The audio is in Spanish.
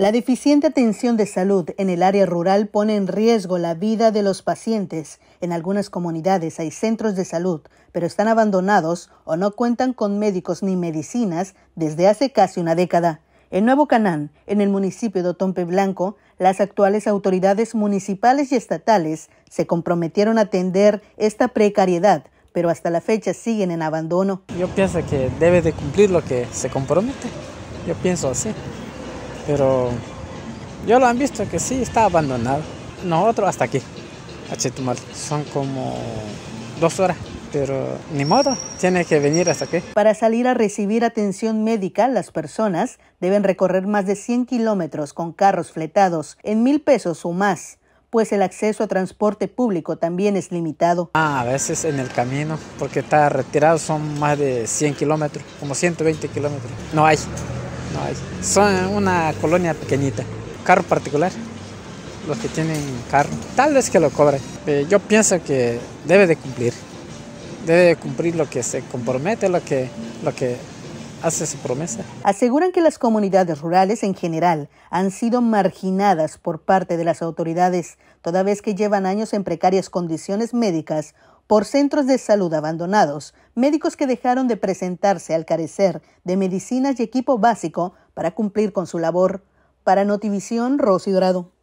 La deficiente atención de salud en el área rural pone en riesgo la vida de los pacientes. En algunas comunidades hay centros de salud, pero están abandonados o no cuentan con médicos ni medicinas desde hace casi una década. En Nuevo Canán, en el municipio de Otompe Blanco, las actuales autoridades municipales y estatales se comprometieron a atender esta precariedad, pero hasta la fecha siguen en abandono. Yo pienso que debe de cumplir lo que se compromete. Yo pienso así. Pero yo lo han visto que sí, está abandonado. Nosotros hasta aquí, a Chetumal. Son como dos horas pero ni modo, tiene que venir hasta aquí. Para salir a recibir atención médica, las personas deben recorrer más de 100 kilómetros con carros fletados en mil pesos o más, pues el acceso a transporte público también es limitado. Ah, a veces en el camino, porque está retirado, son más de 100 kilómetros, como 120 kilómetros, no hay. No hay. Son una colonia pequeñita. Carro particular. Los que tienen carro. Tal vez que lo cobren. yo pienso que debe de cumplir. Debe de cumplir lo que se compromete, lo que, lo que hace su promesa. Aseguran que las comunidades rurales en general han sido marginadas por parte de las autoridades, toda vez que llevan años en precarias condiciones médicas por centros de salud abandonados, médicos que dejaron de presentarse al carecer de medicinas y equipo básico para cumplir con su labor. Para Notivisión, Rosy Dorado.